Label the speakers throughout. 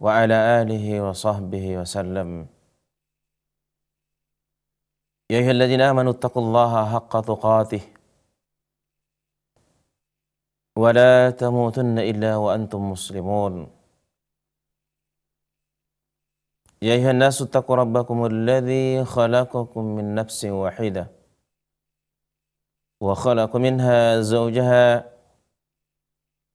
Speaker 1: وعلى آله وصحبه وسلم يا أيها الذين آمنوا اتقوا الله حق تقاته ولا تموتن إلا وأنتم مسلمون يا أيها الناس اتقوا ربكم الذي خلقكم من نفس واحدة وخلق منها زوجها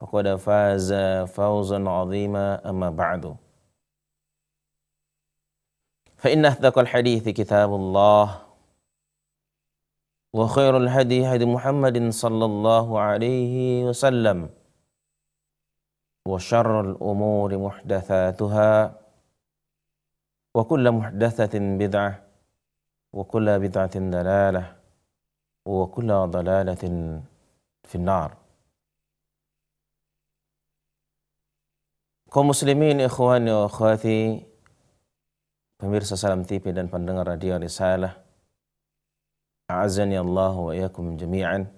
Speaker 1: فقد فاز فوزا عظيما أما بعد فإن أصدق الحديث كتاب الله وخير الهدي هدي محمد صلى الله عليه وسلم وشر الأمور محدثاتها وكل محدثة بدعة وكل بدعة دلالة وكل ضلالة في النار Kaum muslimin, ikhwani wa akhwati, pemirsa Salam TV dan pendengar radio Risalah. A'azani Allah wa iyakum jami'an.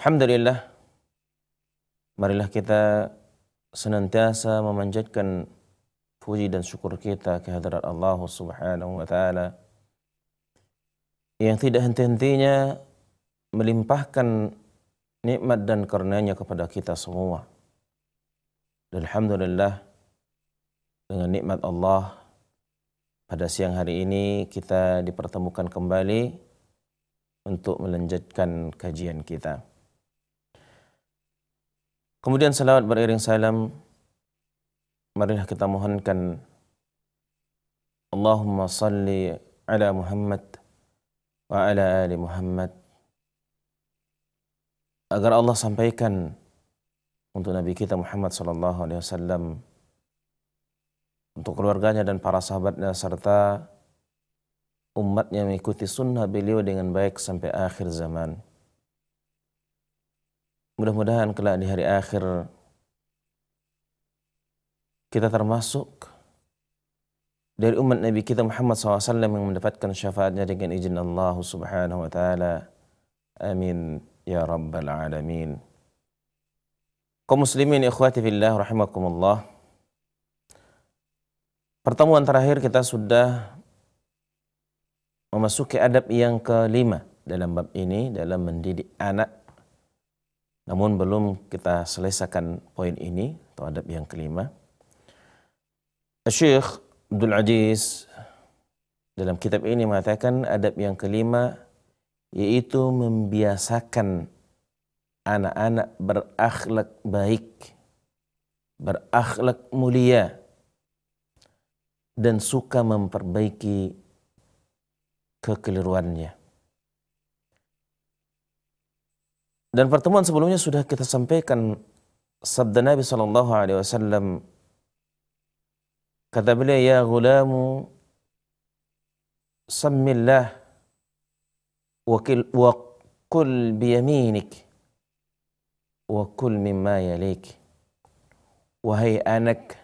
Speaker 1: Alhamdulillah. Marilah kita senantiasa memanjatkan puji dan syukur kita kehadirat Allah Subhanahu wa taala yang tidak henti-hentinya melimpahkan nikmat dan karunia-Nya kepada kita semua Alhamdulillah dengan nikmat Allah pada siang hari ini kita dipertemukan kembali untuk melanjutkan kajian kita. Kemudian salawat beriring salam marilah kita mohonkan Allahumma salli ala Muhammad wa ala ali Muhammad agar Allah sampaikan untuk Nabi kita Muhammad Sallallahu Alaihi Wasallam, untuk keluarganya dan para sahabatnya serta umatnya mengikuti sunnah beliau dengan baik sampai akhir zaman. Mudah-mudahan kelak di hari akhir kita termasuk dari umat Nabi kita Muhammad SAW yang mendapatkan syafaatnya dengan izin Allah Subhanahu wa taala. Amin ya rabbal alamin. Kau muslimin ikhwati fillah rahimakumullah. Pertemuan terakhir kita sudah memasuki adab yang kelima dalam bab ini dalam mendidik anak. Namun belum kita selesaikan poin ini atau adab yang kelima. Syekh Abdul Aziz dalam kitab ini mengatakan adab yang kelima yaitu membiasakan anak-anak berakhlak baik, berakhlak mulia, dan suka memperbaiki kekeliruannya. Dan pertemuan sebelumnya sudah kita sampaikan sabda Nabi Shallallahu Alaihi Wasallam kata beliau ya gulamu samillah wakil wakul biyaminik wa kul mimma yalik. Wahai anak,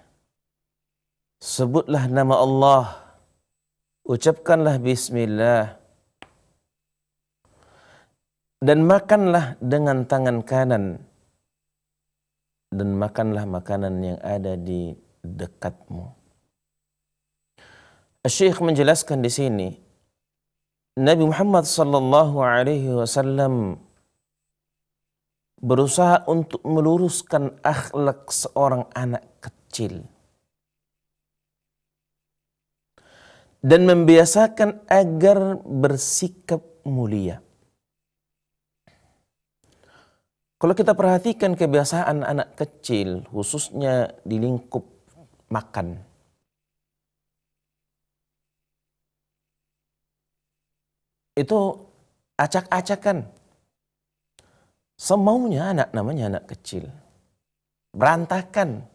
Speaker 1: sebutlah nama Allah, ucapkanlah bismillah, dan makanlah dengan tangan kanan, dan makanlah makanan yang ada di dekatmu. Syekh menjelaskan di sini, Nabi Muhammad sallallahu alaihi wasallam berusaha untuk meluruskan akhlak seorang anak kecil dan membiasakan agar bersikap mulia. Kalau kita perhatikan kebiasaan anak kecil, khususnya di lingkup makan, itu acak-acakan. Semaunya anak namanya anak kecil. Berantakan.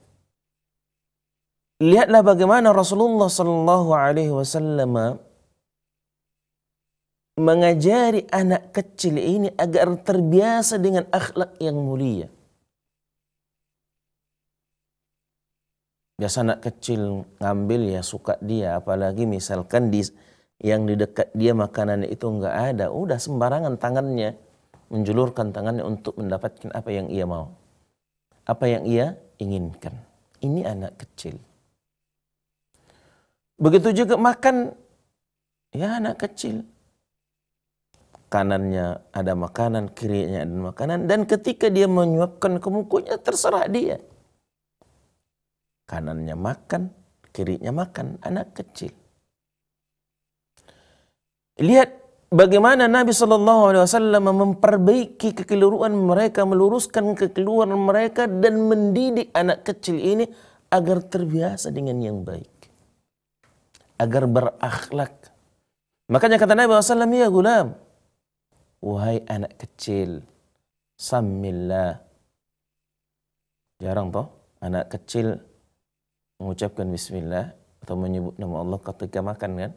Speaker 1: Lihatlah bagaimana Rasulullah Shallallahu Alaihi Wasallam mengajari anak kecil ini agar terbiasa dengan akhlak yang mulia. Biasa anak kecil ngambil ya suka dia, apalagi misalkan di yang di dekat dia makanannya itu nggak ada, udah sembarangan tangannya menjulurkan tangannya untuk mendapatkan apa yang ia mau. Apa yang ia inginkan. Ini anak kecil. Begitu juga makan, ya anak kecil. Kanannya ada makanan, kirinya ada makanan. Dan ketika dia menyuapkan ke mukunya, terserah dia. Kanannya makan, kirinya makan, anak kecil. Lihat bagaimana Nabi Shallallahu Alaihi Wasallam memperbaiki kekeliruan mereka, meluruskan kekeliruan mereka dan mendidik anak kecil ini agar terbiasa dengan yang baik, agar berakhlak. Makanya kata Nabi Wasallam ya gulam, wahai anak kecil, samillah. Jarang toh anak kecil mengucapkan bismillah atau menyebut nama Allah ketika makan kan?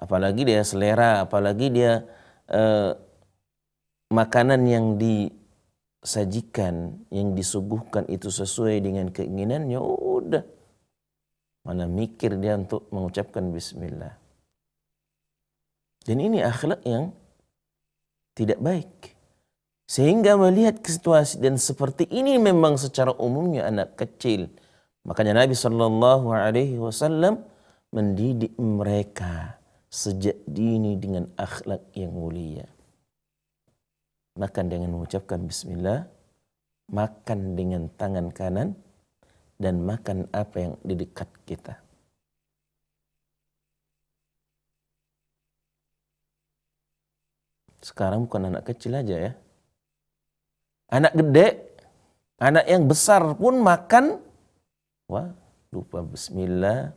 Speaker 1: apalagi dia selera, apalagi dia eh, makanan yang disajikan, yang disuguhkan itu sesuai dengan keinginannya, udah mana mikir dia untuk mengucapkan bismillah. Dan ini akhlak yang tidak baik. Sehingga melihat situasi dan seperti ini memang secara umumnya anak kecil. Makanya Nabi Shallallahu Alaihi Wasallam mendidik mereka sejak dini dengan akhlak yang mulia. Makan dengan mengucapkan bismillah, makan dengan tangan kanan, dan makan apa yang di dekat kita. Sekarang bukan anak kecil aja ya. Anak gede, anak yang besar pun makan. Wah, lupa bismillah,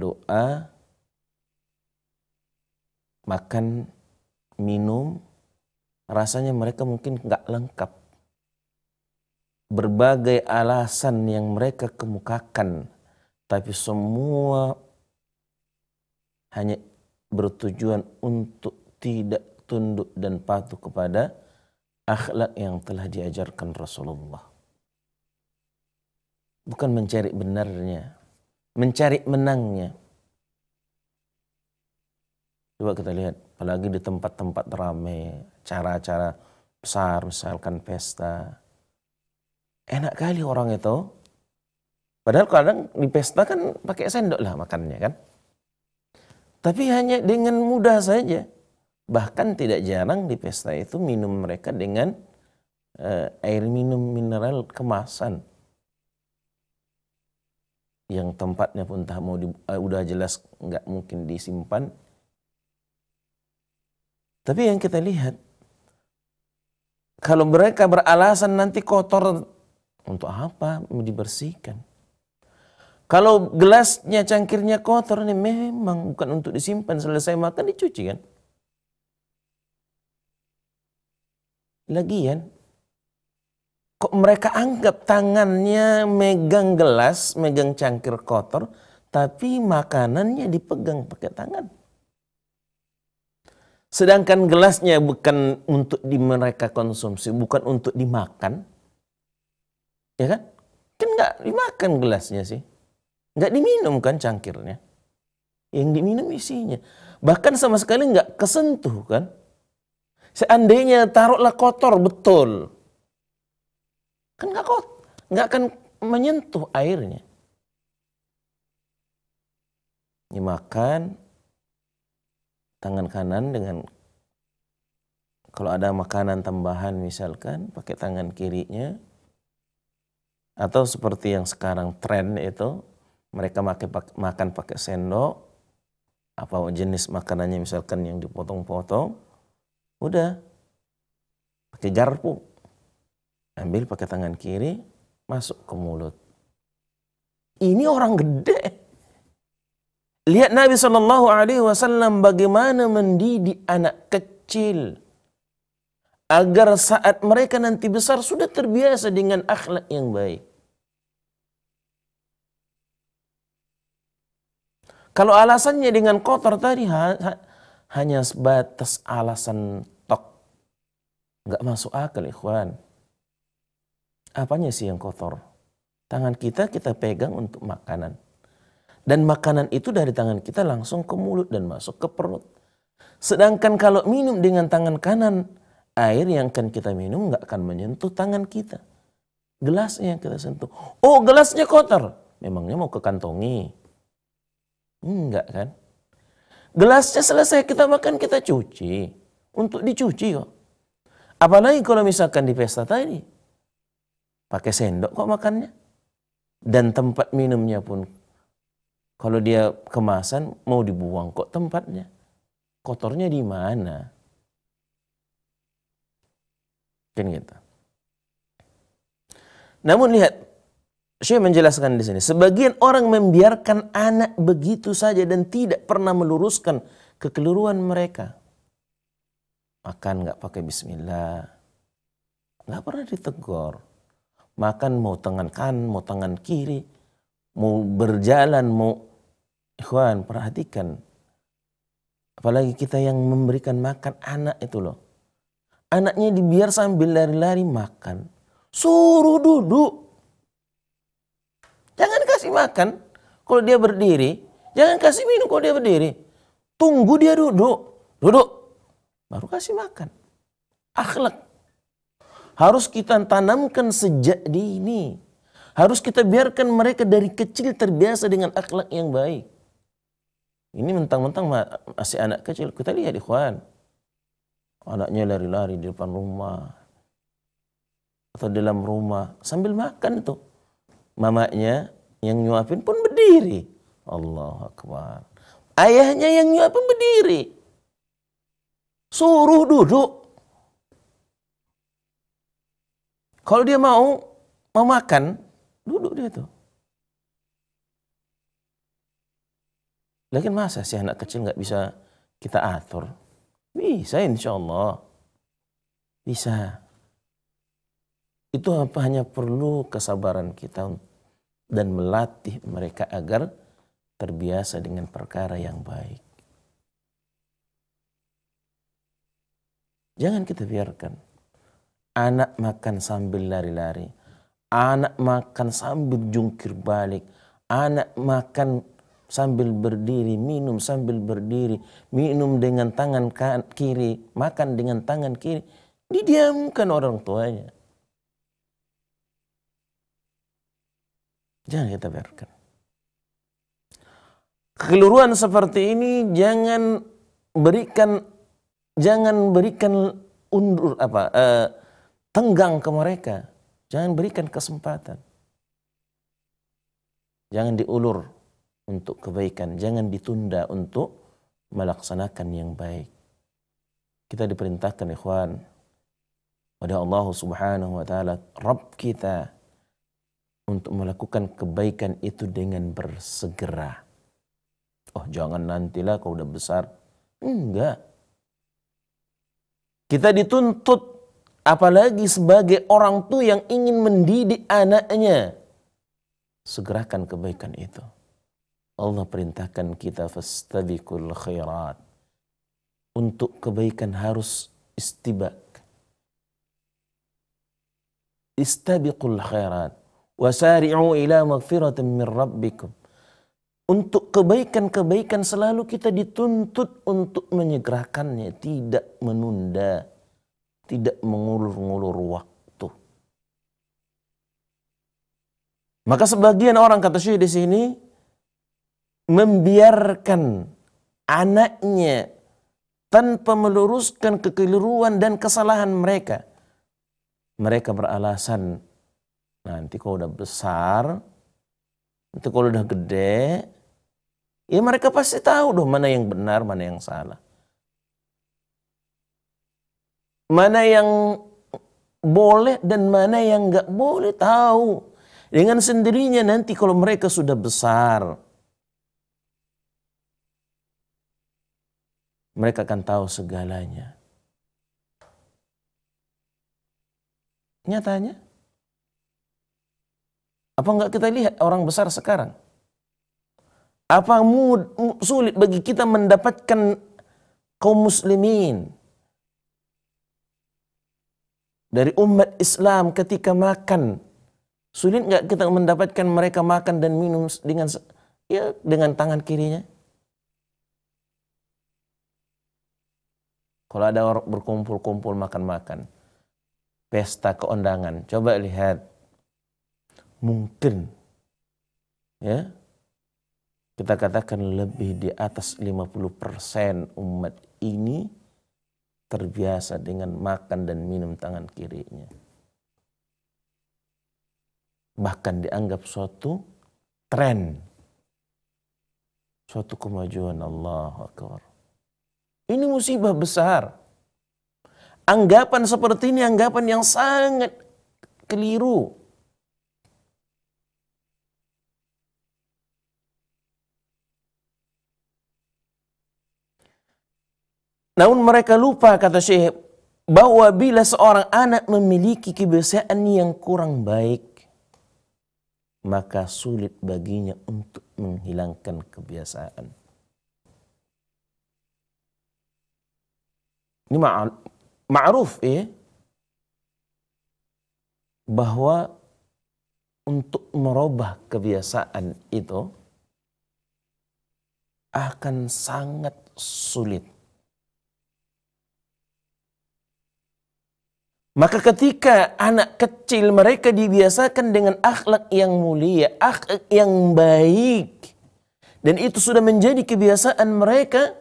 Speaker 1: doa, makan, minum, rasanya mereka mungkin nggak lengkap. Berbagai alasan yang mereka kemukakan, tapi semua hanya bertujuan untuk tidak tunduk dan patuh kepada akhlak yang telah diajarkan Rasulullah. Bukan mencari benarnya, mencari menangnya. Coba kita lihat, apalagi di tempat-tempat ramai, cara-cara besar, misalkan pesta. Enak kali orang itu. Padahal kadang di pesta kan pakai sendok lah makannya kan. Tapi hanya dengan mudah saja. Bahkan tidak jarang di pesta itu minum mereka dengan uh, air minum mineral kemasan yang tempatnya pun tak mau di, uh, udah jelas nggak mungkin disimpan. Tapi yang kita lihat kalau mereka beralasan nanti kotor untuk apa mau dibersihkan? Kalau gelasnya, cangkirnya kotor ini memang bukan untuk disimpan selesai makan dicuci kan? Lagian kok mereka anggap tangannya megang gelas, megang cangkir kotor, tapi makanannya dipegang pakai tangan. Sedangkan gelasnya bukan untuk di mereka konsumsi, bukan untuk dimakan. Ya kan? Kan nggak dimakan gelasnya sih. Nggak diminum kan cangkirnya. Yang diminum isinya. Bahkan sama sekali nggak kesentuh kan. Seandainya taruhlah kotor betul kan nggak kot nggak akan menyentuh airnya dimakan tangan kanan dengan kalau ada makanan tambahan misalkan pakai tangan kirinya atau seperti yang sekarang tren itu mereka pakai makan pakai sendok apa jenis makanannya misalkan yang dipotong-potong udah pakai garpu Ambil pakai tangan kiri, masuk ke mulut. Ini orang gede. Lihat Nabi Shallallahu Alaihi Wasallam bagaimana mendidik anak kecil agar saat mereka nanti besar sudah terbiasa dengan akhlak yang baik. Kalau alasannya dengan kotor tadi ha, ha, hanya sebatas alasan tok. Nggak masuk akal ikhwan apanya sih yang kotor? Tangan kita kita pegang untuk makanan. Dan makanan itu dari tangan kita langsung ke mulut dan masuk ke perut. Sedangkan kalau minum dengan tangan kanan, air yang akan kita minum nggak akan menyentuh tangan kita. Gelasnya yang kita sentuh. Oh gelasnya kotor. Memangnya mau ke kantongi? Enggak kan? Gelasnya selesai kita makan kita cuci. Untuk dicuci kok. Apalagi kalau misalkan di pesta tadi pakai sendok kok makannya. Dan tempat minumnya pun kalau dia kemasan mau dibuang kok tempatnya. Kotornya di mana? Kan gitu. Namun lihat saya menjelaskan di sini, sebagian orang membiarkan anak begitu saja dan tidak pernah meluruskan kekeliruan mereka. Makan nggak pakai bismillah, nggak pernah ditegur makan mau tangan kanan, mau tangan kiri, mau berjalan, mau ikhwan perhatikan. Apalagi kita yang memberikan makan anak itu loh. Anaknya dibiar sambil lari-lari makan. Suruh duduk. Jangan kasih makan kalau dia berdiri. Jangan kasih minum kalau dia berdiri. Tunggu dia duduk. Duduk. Baru kasih makan. Akhlak harus kita tanamkan sejak dini. Harus kita biarkan mereka dari kecil terbiasa dengan akhlak yang baik. Ini mentang-mentang masih anak kecil. Kita lihat ikhwan. Anaknya lari-lari di depan rumah. Atau dalam rumah. Sambil makan tuh. Mamanya yang nyuapin pun berdiri. Allah Akbar. Ayahnya yang nyuapin berdiri. Suruh duduk. Kalau dia mau mau makan, duduk dia tuh. Lagi masa si anak kecil nggak bisa kita atur? Bisa insya Allah. Bisa. Itu apa hanya perlu kesabaran kita dan melatih mereka agar terbiasa dengan perkara yang baik. Jangan kita biarkan Anak makan sambil lari-lari. Anak makan sambil jungkir balik. Anak makan sambil berdiri, minum sambil berdiri, minum dengan tangan kan-, kiri, makan dengan tangan kiri. Didiamkan orang tuanya. Jangan kita biarkan. Keluruan seperti ini jangan berikan jangan berikan undur apa uh, tenggang ke mereka. Jangan berikan kesempatan. Jangan diulur untuk kebaikan. Jangan ditunda untuk melaksanakan yang baik. Kita diperintahkan ikhwan pada Allah subhanahu wa ta'ala. Rabb kita untuk melakukan kebaikan itu dengan bersegera. Oh jangan nantilah kau udah besar. Enggak. Kita dituntut Apalagi sebagai orang tua yang ingin mendidik anaknya. Segerakan kebaikan itu. Allah perintahkan kita fastabiqul khairat. Untuk kebaikan harus istibak. Istabiqul khairat. Wasari'u ila magfiratin min rabbikum. Untuk kebaikan-kebaikan selalu kita dituntut untuk menyegerakannya, tidak menunda tidak mengulur-ngulur waktu. Maka sebagian orang kata Syekh di sini membiarkan anaknya tanpa meluruskan kekeliruan dan kesalahan mereka. Mereka beralasan nanti kalau udah besar, nanti kalau udah gede, ya mereka pasti tahu dong mana yang benar, mana yang salah. Mana yang boleh dan mana yang nggak boleh tahu. Dengan sendirinya nanti kalau mereka sudah besar. Mereka akan tahu segalanya. Nyatanya. Apa nggak kita lihat orang besar sekarang? Apa mud sulit bagi kita mendapatkan kaum muslimin? dari umat Islam ketika makan sulit nggak kita mendapatkan mereka makan dan minum dengan ya dengan tangan kirinya kalau ada orang berkumpul-kumpul makan-makan pesta keondangan coba lihat mungkin ya kita katakan lebih di atas 50% umat ini terbiasa dengan makan dan minum tangan kirinya. Bahkan dianggap suatu tren. Suatu kemajuan Allah Akbar. Ini musibah besar. Anggapan seperti ini anggapan yang sangat keliru. Namun mereka lupa kata Syekh bahwa bila seorang anak memiliki kebiasaan yang kurang baik, maka sulit baginya untuk menghilangkan kebiasaan. Ini ma'ruf ya. Bahwa untuk merubah kebiasaan itu akan sangat sulit. Maka ketika anak kecil mereka dibiasakan dengan akhlak yang mulia, akhlak yang baik, dan itu sudah menjadi kebiasaan mereka,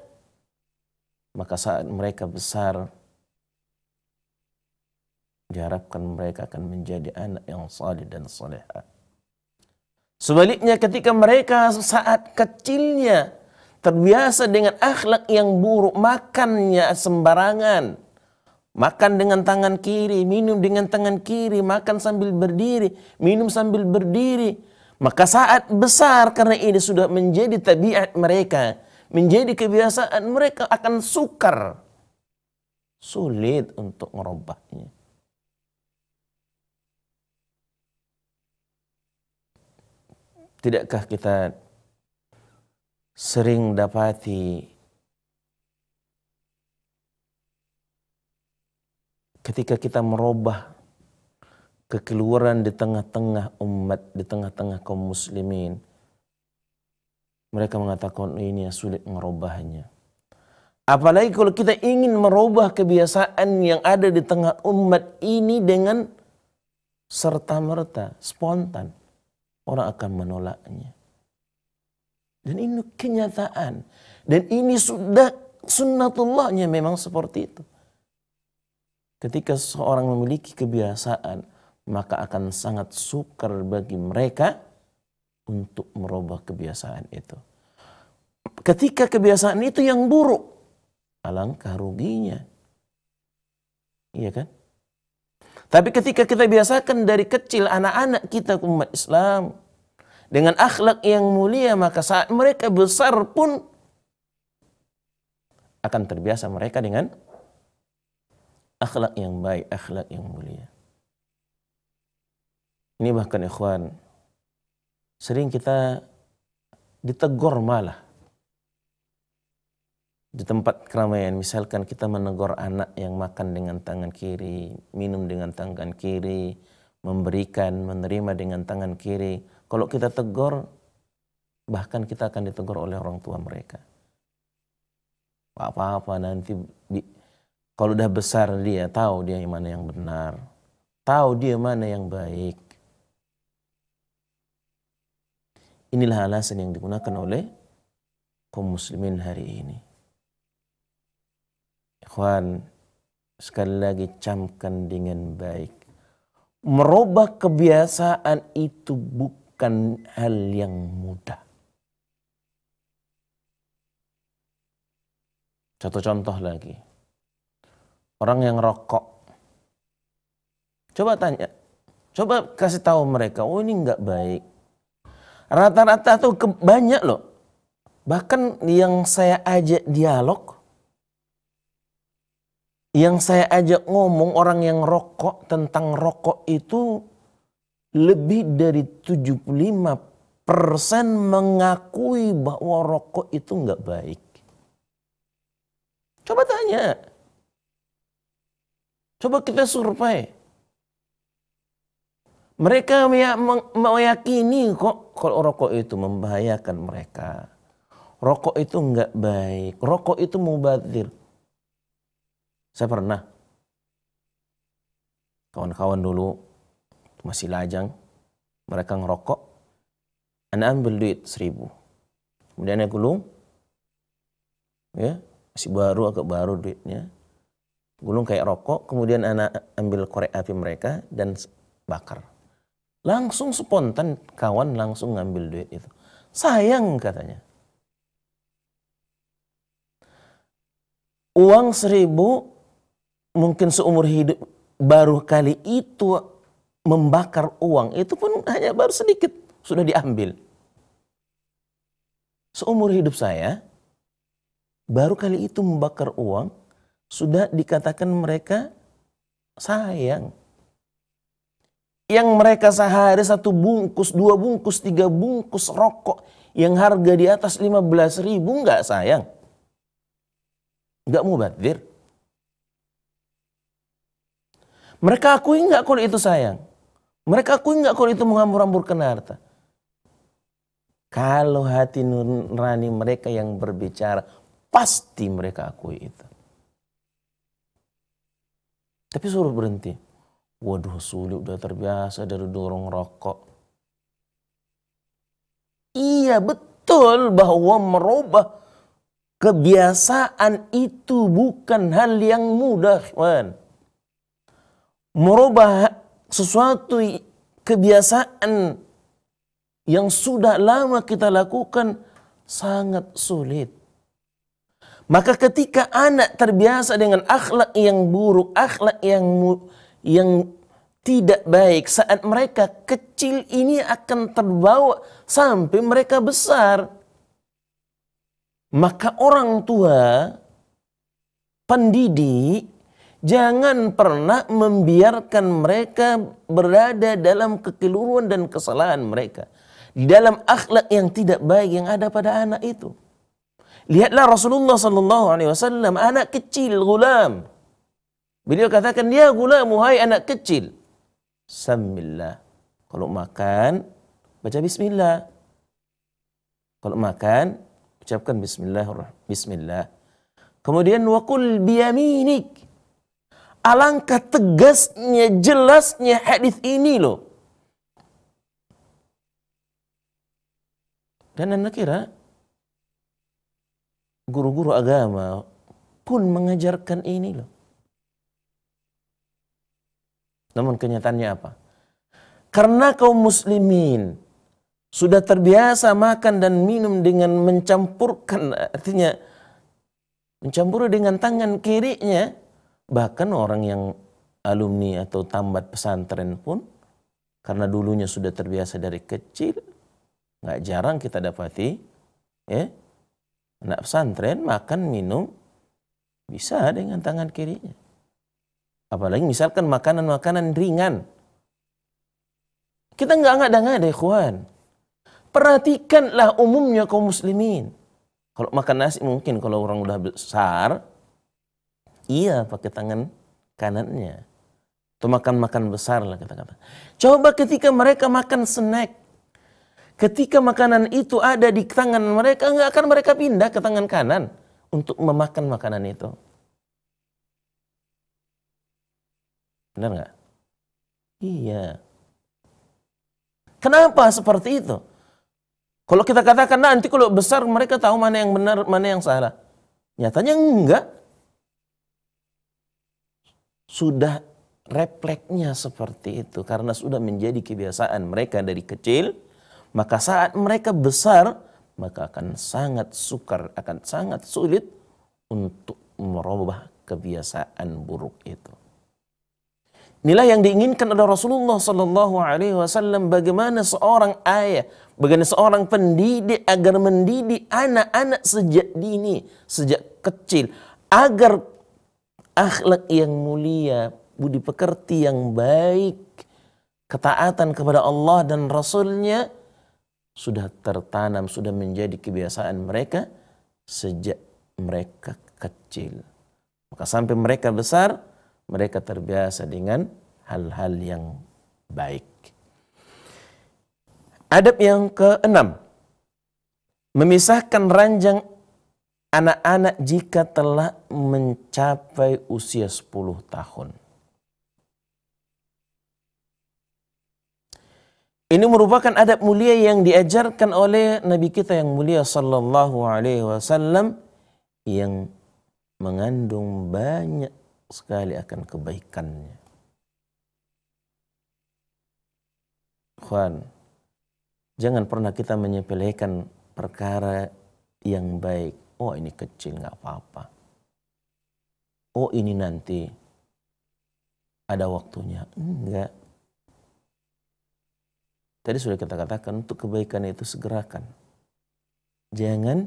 Speaker 1: maka saat mereka besar, diharapkan mereka akan menjadi anak yang salih dan soleha. Sebaliknya ketika mereka saat kecilnya terbiasa dengan akhlak yang buruk, makannya sembarangan, Makan dengan tangan kiri, minum dengan tangan kiri, makan sambil berdiri, minum sambil berdiri. Maka saat besar karena ini sudah menjadi tabiat mereka, menjadi kebiasaan mereka akan sukar. Sulit untuk merubahnya. Tidakkah kita sering dapati ketika kita merubah kekeluaran di tengah-tengah umat, di tengah-tengah kaum muslimin, mereka mengatakan oh, ini sulit merubahnya. Apalagi kalau kita ingin merubah kebiasaan yang ada di tengah umat ini dengan serta-merta, spontan. Orang akan menolaknya. Dan ini kenyataan. Dan ini sudah sunnatullahnya memang seperti itu. Ketika seorang memiliki kebiasaan, maka akan sangat sukar bagi mereka untuk merubah kebiasaan itu. Ketika kebiasaan itu yang buruk, alangkah ruginya. Iya kan? Tapi ketika kita biasakan dari kecil anak-anak kita umat Islam dengan akhlak yang mulia maka saat mereka besar pun akan terbiasa mereka dengan akhlak yang baik, akhlak yang mulia. Ini bahkan ikhwan, sering kita ditegur malah. Di tempat keramaian, misalkan kita menegur anak yang makan dengan tangan kiri, minum dengan tangan kiri, memberikan, menerima dengan tangan kiri. Kalau kita tegur, bahkan kita akan ditegur oleh orang tua mereka. Apa-apa nanti kalau udah besar dia tahu dia yang mana yang benar. Tahu dia mana yang baik. Inilah alasan yang digunakan oleh kaum muslimin hari ini. Ikhwan, sekali lagi camkan dengan baik. Merubah kebiasaan itu bukan hal yang mudah. Satu contoh lagi orang yang rokok. Coba tanya, coba kasih tahu mereka, oh ini nggak baik. Rata-rata tuh ke, banyak loh. Bahkan yang saya ajak dialog, yang saya ajak ngomong orang yang rokok tentang rokok itu lebih dari 75 persen mengakui bahwa rokok itu nggak baik. Coba tanya, Coba kita survei. Mereka meyakini kok kalau rokok itu membahayakan mereka. Rokok itu nggak baik. Rokok itu mubadir. Saya pernah. Kawan-kawan dulu masih lajang. Mereka ngerokok. Anda ambil duit seribu. Kemudian naik gulung. Ya, masih baru, agak baru duitnya gulung kayak rokok, kemudian anak ambil korek api mereka dan bakar. Langsung spontan kawan langsung ngambil duit itu. Sayang katanya. Uang seribu mungkin seumur hidup baru kali itu membakar uang itu pun hanya baru sedikit sudah diambil. Seumur hidup saya baru kali itu membakar uang sudah dikatakan mereka sayang. Yang mereka sehari satu bungkus, dua bungkus, tiga bungkus rokok yang harga di atas 15 ribu nggak sayang. Nggak mubadir. Mereka akui nggak kalau itu sayang. Mereka akui nggak kalau itu menghambur-hamburkan harta. Kalau hati nurani mereka yang berbicara, pasti mereka akui itu. Tapi suruh berhenti. Waduh sulit udah terbiasa dari dorong rokok. Iya betul bahwa merubah kebiasaan itu bukan hal yang mudah. Man. Merubah sesuatu kebiasaan yang sudah lama kita lakukan sangat sulit. Maka ketika anak terbiasa dengan akhlak yang buruk, akhlak yang yang tidak baik saat mereka kecil ini akan terbawa sampai mereka besar. Maka orang tua, pendidik, jangan pernah membiarkan mereka berada dalam kekeliruan dan kesalahan mereka. Di dalam akhlak yang tidak baik yang ada pada anak itu. Lihatlah Rasulullah sallallahu alaihi wasallam anak kecil gulam. Beliau katakan ya gulam wahai anak kecil. Samillah. Kalau makan baca bismillah. Kalau makan ucapkan bismillah bismillah. Kemudian wakul biyaminik. Alangkah tegasnya jelasnya hadis ini loh. Dan anda kira guru-guru agama pun mengajarkan ini loh. Namun kenyataannya apa? Karena kaum muslimin sudah terbiasa makan dan minum dengan mencampurkan artinya mencampur dengan tangan kirinya bahkan orang yang alumni atau tambat pesantren pun karena dulunya sudah terbiasa dari kecil nggak jarang kita dapati ya Anak pesantren makan minum bisa dengan tangan kirinya. Apalagi misalkan makanan-makanan ringan. Kita nggak nggak dengar deh, kawan. Perhatikanlah umumnya kaum muslimin. Kalau makan nasi mungkin kalau orang udah besar, iya pakai tangan kanannya. Atau makan-makan besar lah kata-kata. Coba ketika mereka makan snack, Ketika makanan itu ada di tangan mereka, nggak akan mereka pindah ke tangan kanan untuk memakan makanan itu. Benar nggak? Iya. Kenapa seperti itu? Kalau kita katakan nah, nanti kalau besar mereka tahu mana yang benar, mana yang salah. Nyatanya enggak. Sudah refleksnya seperti itu karena sudah menjadi kebiasaan mereka dari kecil maka saat mereka besar, maka akan sangat sukar, akan sangat sulit untuk merubah kebiasaan buruk itu. Inilah yang diinginkan oleh Rasulullah Shallallahu Alaihi Wasallam. Bagaimana seorang ayah, bagaimana seorang pendidik agar mendidik anak-anak sejak dini, sejak kecil, agar akhlak yang mulia, budi pekerti yang baik, ketaatan kepada Allah dan Rasulnya sudah tertanam, sudah menjadi kebiasaan mereka sejak mereka kecil. Maka sampai mereka besar, mereka terbiasa dengan hal-hal yang baik. Adab yang keenam, memisahkan ranjang anak-anak jika telah mencapai usia 10 tahun. Ini merupakan adab mulia yang diajarkan oleh Nabi kita yang mulia sallallahu alaihi wasallam yang mengandung banyak sekali akan kebaikannya. Khan, jangan pernah kita menyepelekan perkara yang baik. Oh ini kecil nggak apa-apa. Oh ini nanti ada waktunya. Enggak Tadi sudah kita katakan untuk kebaikan itu segerakan. Jangan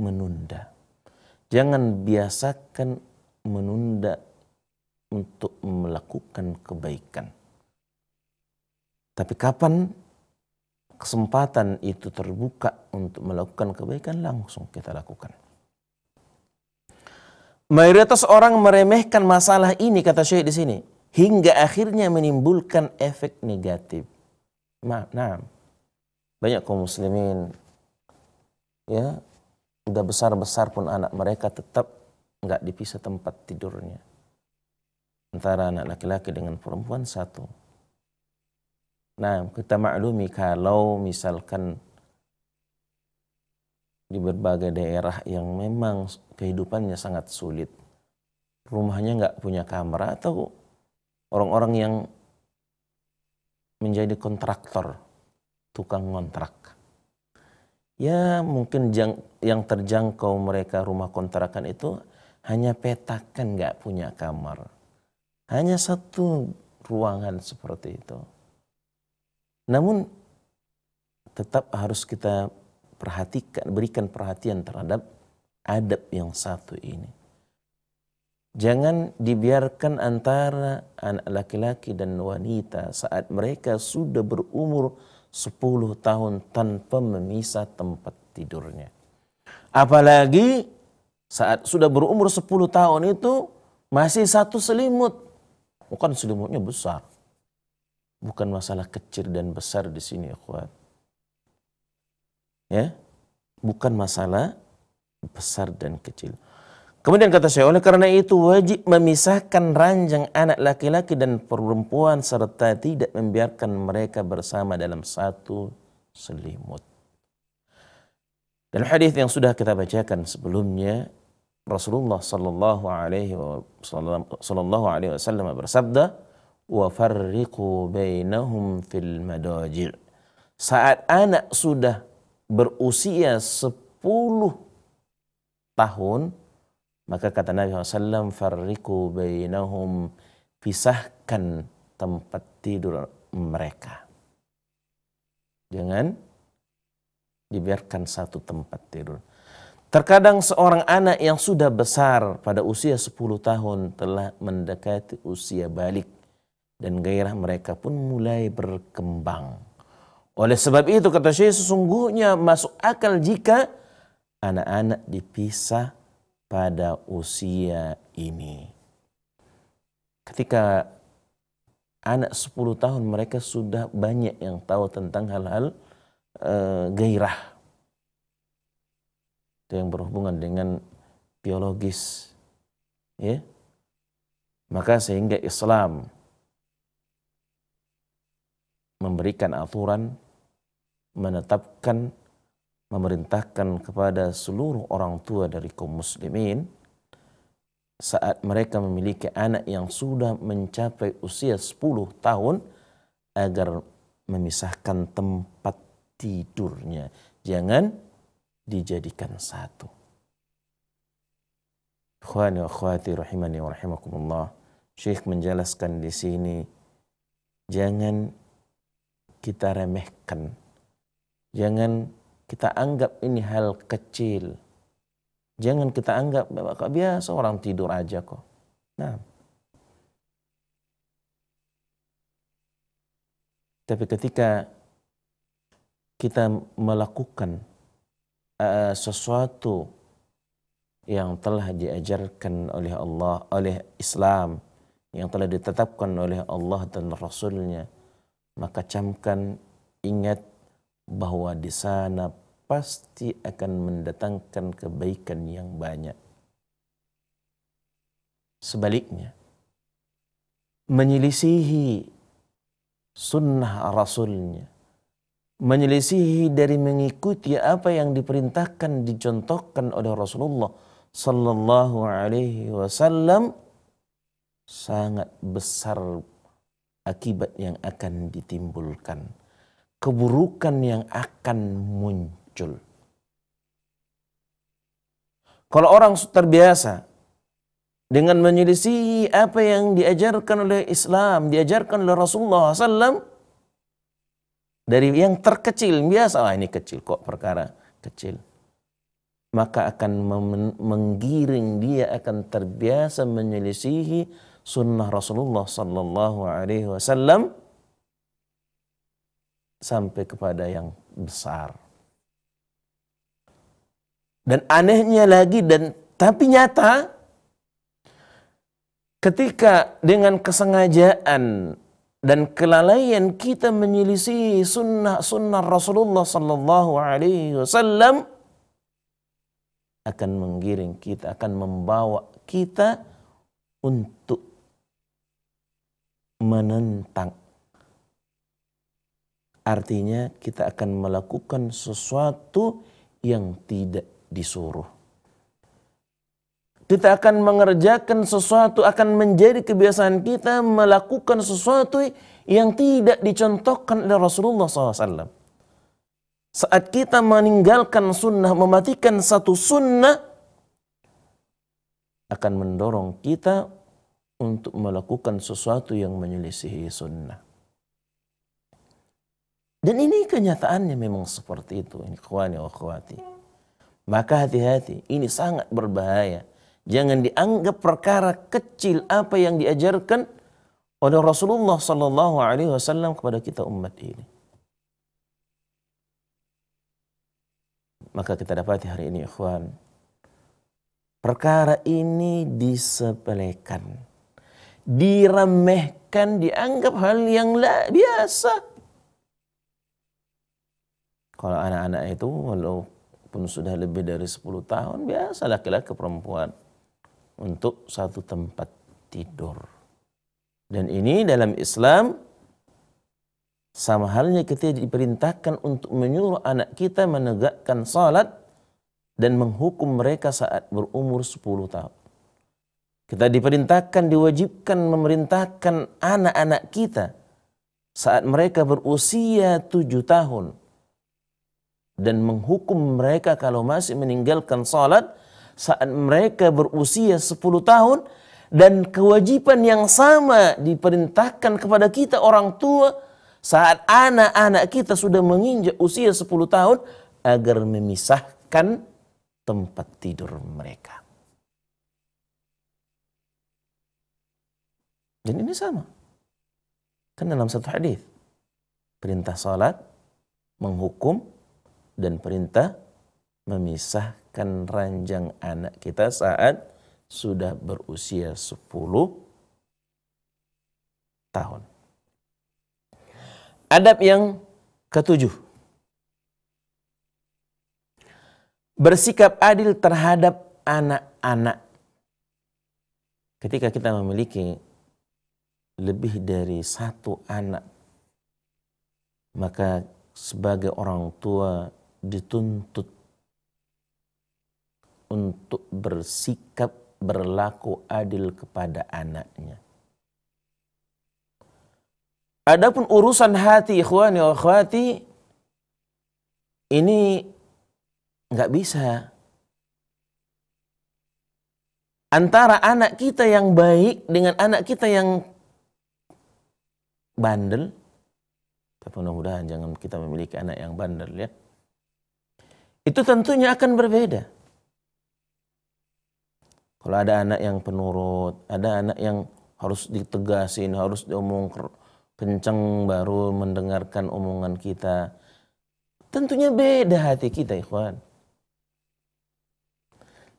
Speaker 1: menunda. Jangan biasakan menunda untuk melakukan kebaikan. Tapi kapan kesempatan itu terbuka untuk melakukan kebaikan langsung kita lakukan. Mayoritas orang meremehkan masalah ini kata Syekh di sini hingga akhirnya menimbulkan efek negatif nah banyak kaum muslimin ya udah besar besar pun anak mereka tetap nggak dipisah tempat tidurnya antara anak laki-laki dengan perempuan satu. Nah, kita maklumi kalau misalkan di berbagai daerah yang memang kehidupannya sangat sulit, rumahnya nggak punya kamar atau orang-orang yang menjadi kontraktor, tukang kontrak Ya mungkin jang, yang terjangkau mereka rumah kontrakan itu hanya petakan nggak punya kamar. Hanya satu ruangan seperti itu. Namun tetap harus kita perhatikan, berikan perhatian terhadap adab yang satu ini. Jangan dibiarkan antara anak laki-laki dan wanita saat mereka sudah berumur 10 tahun tanpa memisah tempat tidurnya. Apalagi saat sudah berumur 10 tahun itu masih satu selimut. Bukan selimutnya besar. Bukan masalah kecil dan besar di sini, ikhwan. Ya. Bukan masalah besar dan kecil Kemudian kata saya, oleh karena itu wajib memisahkan ranjang anak laki-laki dan perempuan serta tidak membiarkan mereka bersama dalam satu selimut. Dalam hadis yang sudah kita bacakan sebelumnya, Rasulullah Shallallahu Alaihi Wasallam bersabda, "Wafarriqu bainahum fil madaji'." Saat anak sudah berusia 10 tahun, maka kata Nabi SAW, Farriku bainahum, pisahkan tempat tidur mereka. Jangan dibiarkan satu tempat tidur. Terkadang seorang anak yang sudah besar pada usia 10 tahun telah mendekati usia balik dan gairah mereka pun mulai berkembang. Oleh sebab itu kata saya, sesungguhnya masuk akal jika anak-anak dipisah pada usia ini. Ketika anak 10 tahun mereka sudah banyak yang tahu tentang hal-hal e, gairah. Itu yang berhubungan dengan biologis. Ya. Maka sehingga Islam memberikan aturan menetapkan memerintahkan kepada seluruh orang tua dari kaum muslimin saat mereka memiliki anak yang sudah mencapai usia 10 tahun agar memisahkan tempat tidurnya. Jangan dijadikan satu. Ikhwani wa akhwati rahimani wa rahimakumullah. Syekh menjelaskan di sini jangan kita remehkan. Jangan kita anggap ini hal kecil. Jangan kita anggap bahwa biasa orang tidur aja kok. Nah. Tapi ketika kita melakukan uh, sesuatu yang telah diajarkan oleh Allah, oleh Islam, yang telah ditetapkan oleh Allah dan Rasulnya, maka camkan, ingat, bahwa di sana pasti akan mendatangkan kebaikan yang banyak. Sebaliknya, menyelisihi sunnah Rasulnya, menyelisihi dari mengikuti apa yang diperintahkan, dicontohkan oleh Rasulullah Sallallahu Alaihi Wasallam, sangat besar akibat yang akan ditimbulkan keburukan yang akan muncul. Kalau orang terbiasa dengan menyelisih apa yang diajarkan oleh Islam, diajarkan oleh Rasulullah SAW, dari yang terkecil, biasa, ah, ini kecil kok perkara kecil. Maka akan menggiring dia akan terbiasa menyelisihi sunnah Rasulullah Sallallahu Alaihi Wasallam sampai kepada yang besar. Dan anehnya lagi dan tapi nyata ketika dengan kesengajaan dan kelalaian kita menyelisih sunnah-sunnah Rasulullah Sallallahu Alaihi Wasallam akan menggiring kita, akan membawa kita untuk menentang Artinya kita akan melakukan sesuatu yang tidak disuruh. Kita akan mengerjakan sesuatu, akan menjadi kebiasaan kita melakukan sesuatu yang tidak dicontohkan oleh Rasulullah SAW. Saat kita meninggalkan sunnah, mematikan satu sunnah, akan mendorong kita untuk melakukan sesuatu yang menyelisihi sunnah. Dan ini kenyataannya memang seperti itu. Ikhwani wa Maka hati-hati, ini sangat berbahaya. Jangan dianggap perkara kecil apa yang diajarkan oleh Rasulullah Sallallahu Alaihi Wasallam kepada kita umat ini. Maka kita dapati hari ini, ikhwan, perkara ini disepelekan, diremehkan, dianggap hal yang biasa. Kalau anak-anak itu walaupun sudah lebih dari 10 tahun biasa laki-laki perempuan untuk satu tempat tidur. Dan ini dalam Islam sama halnya kita diperintahkan untuk menyuruh anak kita menegakkan salat dan menghukum mereka saat berumur 10 tahun. Kita diperintahkan, diwajibkan memerintahkan anak-anak kita saat mereka berusia tujuh tahun dan menghukum mereka kalau masih meninggalkan salat saat mereka berusia 10 tahun dan kewajiban yang sama diperintahkan kepada kita orang tua saat anak-anak kita sudah menginjak usia 10 tahun agar memisahkan tempat tidur mereka. Dan ini sama. Kan dalam satu hadis perintah salat menghukum dan perintah memisahkan ranjang anak kita saat sudah berusia 10 tahun. Adab yang ketujuh. Bersikap adil terhadap anak-anak. Ketika kita memiliki lebih dari satu anak, maka sebagai orang tua dituntut untuk bersikap berlaku adil kepada anaknya. Adapun urusan hati ikhwani wa akhwati ini nggak bisa antara anak kita yang baik dengan anak kita yang bandel. Tapi mudah-mudahan jangan kita memiliki anak yang bandel ya itu tentunya akan berbeda. Kalau ada anak yang penurut, ada anak yang harus ditegasin, harus diomong kenceng baru mendengarkan omongan kita. Tentunya beda hati kita, ikhwan.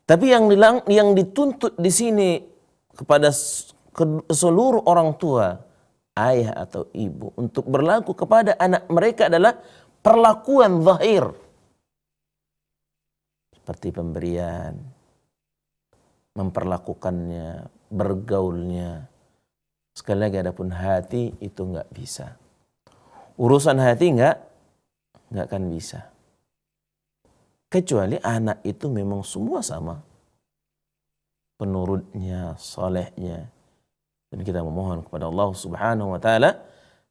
Speaker 1: Tapi yang dilang, yang dituntut di sini kepada seluruh orang tua, ayah atau ibu untuk berlaku kepada anak mereka adalah perlakuan zahir seperti pemberian, memperlakukannya, bergaulnya. Sekali lagi pun hati itu nggak bisa. Urusan hati nggak nggak akan bisa. Kecuali anak itu memang semua sama. Penurutnya, solehnya. Dan kita memohon kepada Allah subhanahu wa ta'ala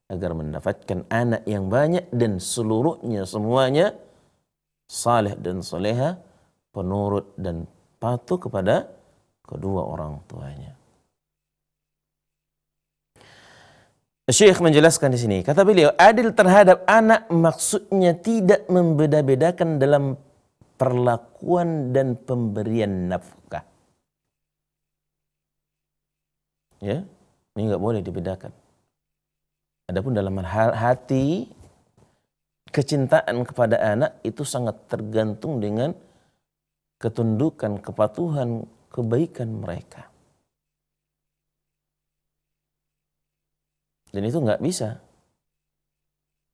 Speaker 1: agar mendapatkan anak yang banyak dan seluruhnya semuanya saleh dan soleha penurut dan patuh kepada kedua orang tuanya. Syekh menjelaskan di sini, kata beliau, adil terhadap anak maksudnya tidak membeda-bedakan dalam perlakuan dan pemberian nafkah. Ya, ini nggak boleh dibedakan. Adapun dalam hal hati, kecintaan kepada anak itu sangat tergantung dengan ketundukan, kepatuhan, kebaikan mereka. Dan itu nggak bisa.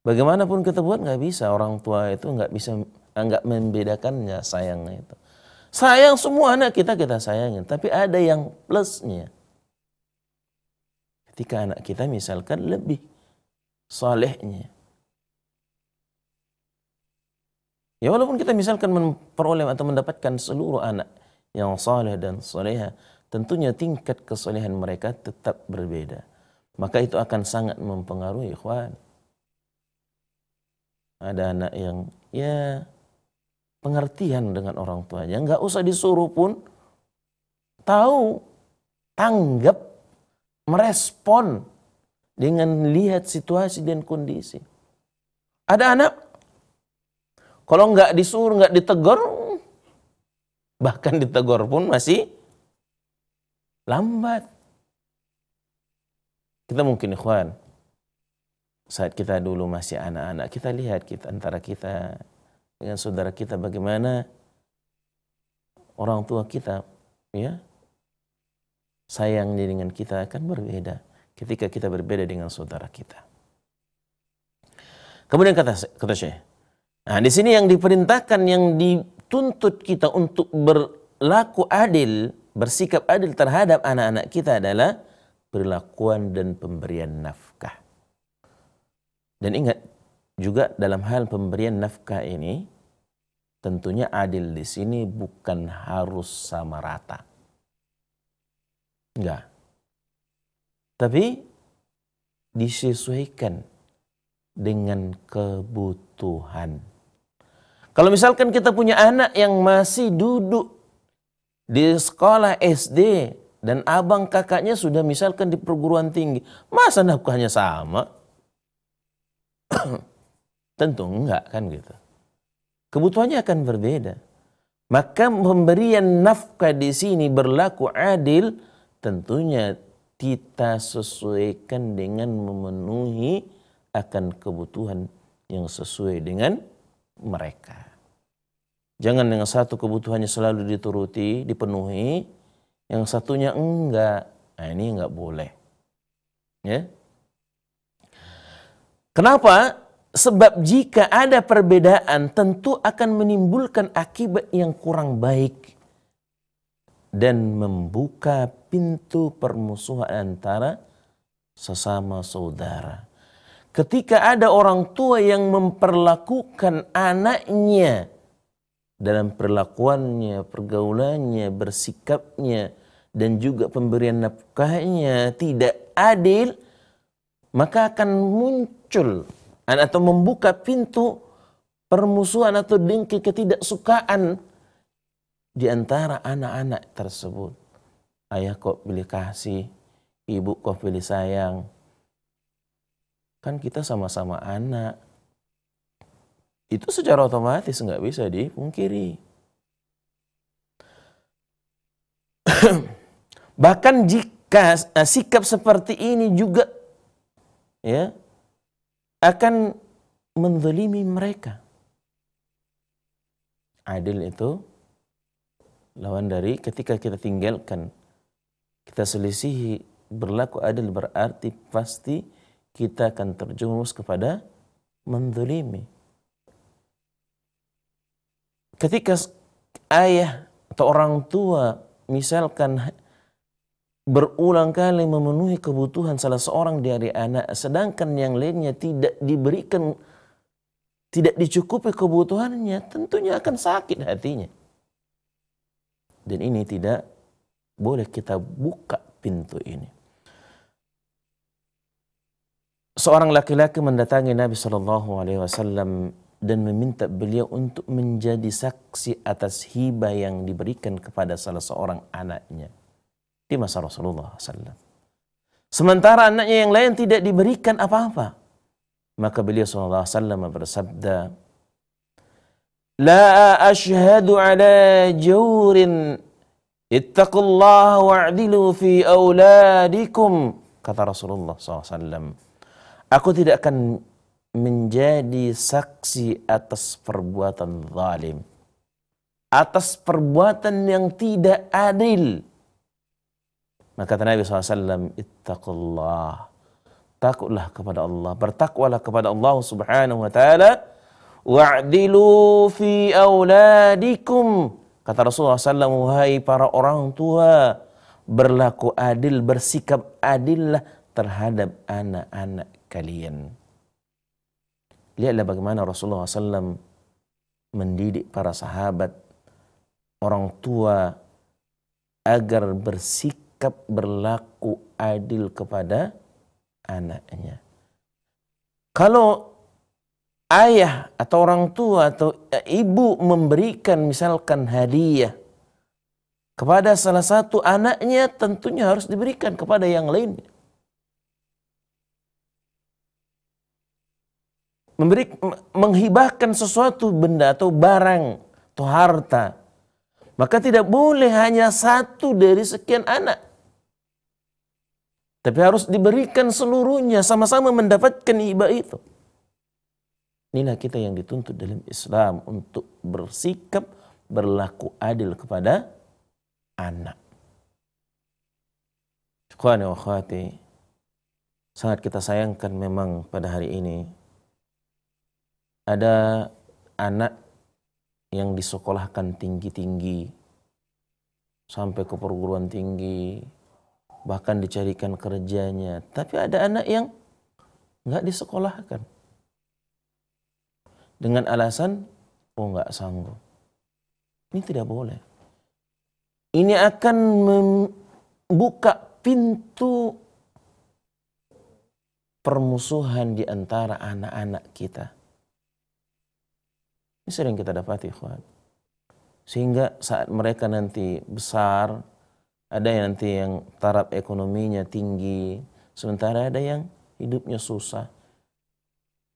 Speaker 1: Bagaimanapun kita buat nggak bisa. Orang tua itu nggak bisa eh, nggak membedakannya sayangnya itu. Sayang semua anak kita kita sayangin, tapi ada yang plusnya. Ketika anak kita misalkan lebih solehnya, Ya walaupun kita misalkan memperoleh atau mendapatkan seluruh anak yang saleh dan soleha, tentunya tingkat kesolehan mereka tetap berbeda. Maka itu akan sangat mempengaruhi ikhwan. Ada anak yang ya pengertian dengan orang tuanya, nggak usah disuruh pun tahu tanggap merespon dengan lihat situasi dan kondisi. Ada anak kalau nggak disuruh, nggak ditegur, bahkan ditegur pun masih lambat. Kita mungkin ikhwan, saat kita dulu masih anak-anak, kita lihat kita antara kita dengan saudara kita bagaimana orang tua kita ya sayangnya dengan kita akan berbeda ketika kita berbeda dengan saudara kita. Kemudian kata kata Syekh, Nah, di sini yang diperintahkan, yang dituntut kita untuk berlaku adil, bersikap adil terhadap anak-anak kita adalah perlakuan dan pemberian nafkah. Dan ingat juga dalam hal pemberian nafkah ini tentunya adil di sini bukan harus sama rata. Enggak. Tapi disesuaikan dengan kebutuhan. Kalau misalkan kita punya anak yang masih duduk di sekolah SD dan abang kakaknya sudah misalkan di perguruan tinggi, masa nafkahnya sama? Tentu enggak kan gitu. Kebutuhannya akan berbeda. Maka pemberian nafkah di sini berlaku adil, tentunya kita sesuaikan dengan memenuhi akan kebutuhan yang sesuai dengan mereka. Jangan yang satu kebutuhannya selalu dituruti, dipenuhi, yang satunya enggak. Nah, ini enggak boleh. Ya. Kenapa? Sebab jika ada perbedaan tentu akan menimbulkan akibat yang kurang baik dan membuka pintu permusuhan antara sesama saudara ketika ada orang tua yang memperlakukan anaknya dalam perlakuannya, pergaulannya, bersikapnya, dan juga pemberian nafkahnya tidak adil, maka akan muncul atau membuka pintu permusuhan atau dengki ketidaksukaan di antara anak-anak tersebut. Ayah kok pilih kasih, ibu kok pilih sayang, kan kita sama-sama anak. Itu secara otomatis nggak bisa dipungkiri. Bahkan jika eh, sikap seperti ini juga ya akan menzalimi mereka. Adil itu lawan dari ketika kita tinggalkan kita selisihi berlaku adil berarti pasti kita akan terjerumus kepada mendulimi Ketika ayah atau orang tua misalkan berulang kali memenuhi kebutuhan salah seorang dari anak sedangkan yang lainnya tidak diberikan tidak dicukupi kebutuhannya tentunya akan sakit hatinya dan ini tidak boleh kita buka pintu ini seorang laki-laki mendatangi Nabi Shallallahu Alaihi Wasallam dan meminta beliau untuk menjadi saksi atas hibah yang diberikan kepada salah seorang anaknya di masa Rasulullah Sallam. Sementara anaknya yang lain tidak diberikan apa-apa. Maka beliau SAW bersabda, Wasallam bersabda. Kata Rasulullah SAW. Aku tidak akan menjadi saksi atas perbuatan zalim. Atas perbuatan yang tidak adil. Maka kata Nabi SAW, Ittaqullah. Takutlah kepada Allah. Bertakwalah kepada Allah subhanahu wa ta'ala. Wa'dilu fi awladikum. Kata Rasulullah SAW, wahai para orang tua. Berlaku adil, bersikap adillah terhadap anak-anak kalian. Lihatlah bagaimana Rasulullah SAW mendidik para sahabat, orang tua, agar bersikap berlaku adil kepada anaknya. Kalau ayah atau orang tua atau ibu memberikan misalkan hadiah kepada salah satu anaknya tentunya harus diberikan kepada yang lain. memberi menghibahkan sesuatu benda atau barang atau harta maka tidak boleh hanya satu dari sekian anak tapi harus diberikan seluruhnya sama-sama mendapatkan hibah itu inilah kita yang dituntut dalam Islam untuk bersikap berlaku adil kepada anak Ikhwani wa khawati, sangat kita sayangkan memang pada hari ini ada anak yang disekolahkan tinggi-tinggi sampai ke perguruan tinggi bahkan dicarikan kerjanya tapi ada anak yang nggak disekolahkan dengan alasan oh nggak sanggup ini tidak boleh ini akan membuka pintu permusuhan di antara anak-anak kita ini sering kita dapati, ikhwan. Sehingga saat mereka nanti besar, ada yang nanti yang taraf ekonominya tinggi, sementara ada yang hidupnya susah.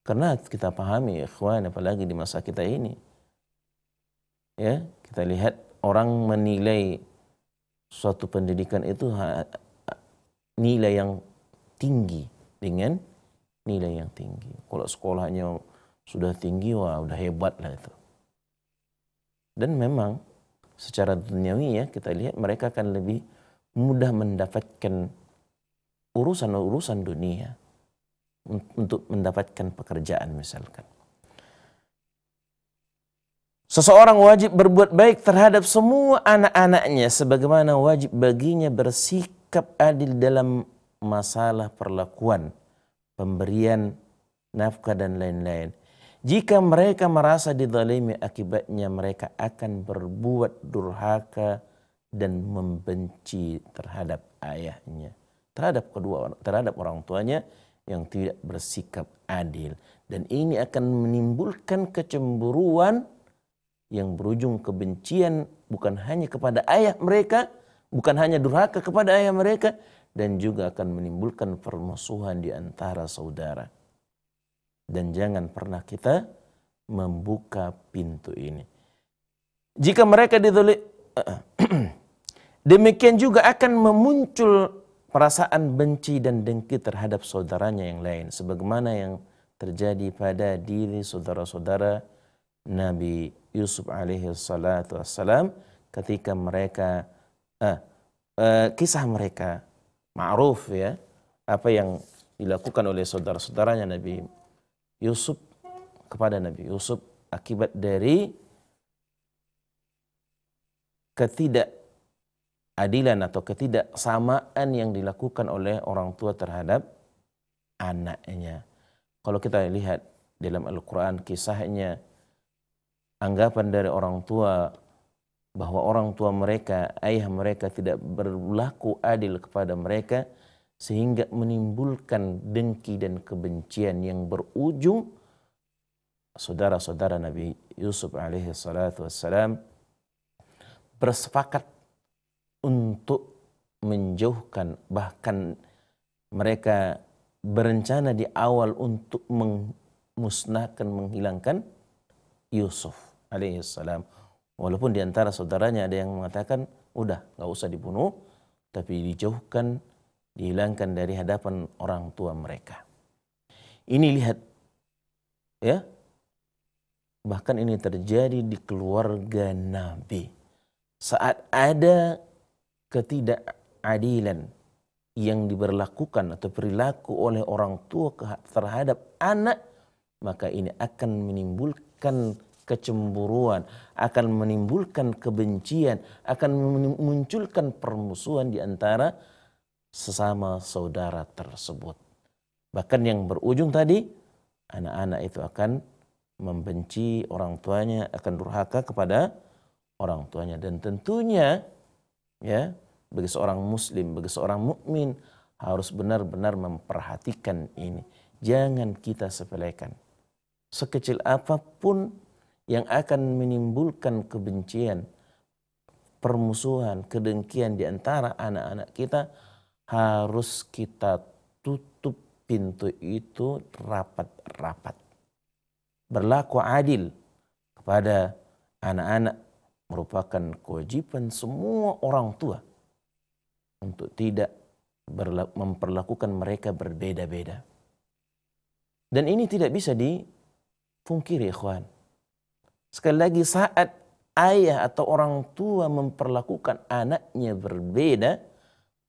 Speaker 1: Karena kita pahami, ikhwan, apalagi di masa kita ini. Ya, kita lihat orang menilai suatu pendidikan itu nilai yang tinggi dengan nilai yang tinggi. Kalau sekolahnya sudah tinggi wah udah hebat lah itu dan memang secara duniawi ya kita lihat mereka akan lebih mudah mendapatkan urusan-urusan dunia untuk mendapatkan pekerjaan misalkan. Seseorang wajib berbuat baik terhadap semua anak-anaknya sebagaimana wajib baginya bersikap adil dalam masalah perlakuan, pemberian nafkah dan lain-lain jika mereka merasa didalimi akibatnya mereka akan berbuat durhaka dan membenci terhadap ayahnya, terhadap kedua terhadap orang tuanya yang tidak bersikap adil dan ini akan menimbulkan kecemburuan yang berujung kebencian bukan hanya kepada ayah mereka, bukan hanya durhaka kepada ayah mereka dan juga akan menimbulkan permusuhan di antara saudara. Dan jangan pernah kita membuka pintu ini. Jika mereka ditulis, demikian juga akan memuncul perasaan benci dan dengki terhadap saudaranya yang lain. Sebagaimana yang terjadi pada diri saudara-saudara Nabi Yusuf alaihi salatu wassalam ketika mereka eh, eh, kisah mereka ma'ruf ya apa yang dilakukan oleh saudara-saudaranya Nabi Yusuf kepada Nabi Yusuf akibat dari ketidakadilan atau ketidaksamaan yang dilakukan oleh orang tua terhadap anaknya. Kalau kita lihat dalam Al-Quran kisahnya, anggapan dari orang tua bahwa orang tua mereka, ayah mereka tidak berlaku adil kepada mereka, sehingga menimbulkan dengki dan kebencian yang berujung saudara-saudara Nabi Yusuf alaihi salatu wassalam bersepakat untuk menjauhkan bahkan mereka berencana di awal untuk memusnahkan menghilangkan Yusuf alaihi salam walaupun di antara saudaranya ada yang mengatakan udah nggak usah dibunuh tapi dijauhkan dihilangkan dari hadapan orang tua mereka. Ini lihat ya. Bahkan ini terjadi di keluarga Nabi. Saat ada ketidakadilan yang diberlakukan atau perilaku oleh orang tua terhadap anak, maka ini akan menimbulkan kecemburuan, akan menimbulkan kebencian, akan memunculkan permusuhan di antara sesama saudara tersebut. Bahkan yang berujung tadi, anak-anak itu akan membenci orang tuanya, akan durhaka kepada orang tuanya. Dan tentunya ya bagi seorang muslim, bagi seorang mukmin harus benar-benar memperhatikan ini. Jangan kita sepelekan. Sekecil apapun yang akan menimbulkan kebencian, permusuhan, kedengkian di antara anak-anak kita harus kita tutup pintu itu rapat-rapat. Berlaku adil kepada anak-anak merupakan kewajiban semua orang tua untuk tidak memperlakukan mereka berbeda-beda. Dan ini tidak bisa dipungkiri ikhwan. Sekali lagi saat ayah atau orang tua memperlakukan anaknya berbeda,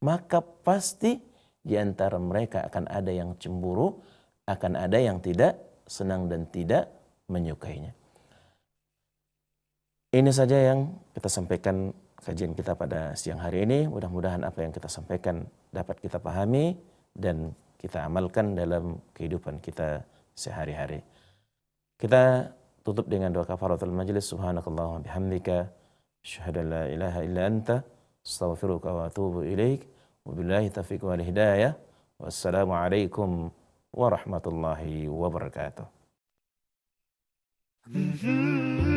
Speaker 1: maka pasti di antara mereka akan ada yang cemburu, akan ada yang tidak senang dan tidak menyukainya. Ini saja yang kita sampaikan kajian kita pada siang hari ini. Mudah-mudahan apa yang kita sampaikan dapat kita pahami dan kita amalkan dalam kehidupan kita sehari-hari. Kita tutup dengan doa kafaratul majlis. Subhanakallahumma bihamdika. Asyhadu la ilaha illa anta. Astaghfiruka wa atubu ilaika. Wabillahi taufiq wal hidayah. Wassalamualaikum warahmatullahi wabarakatuh. Mm-hmm.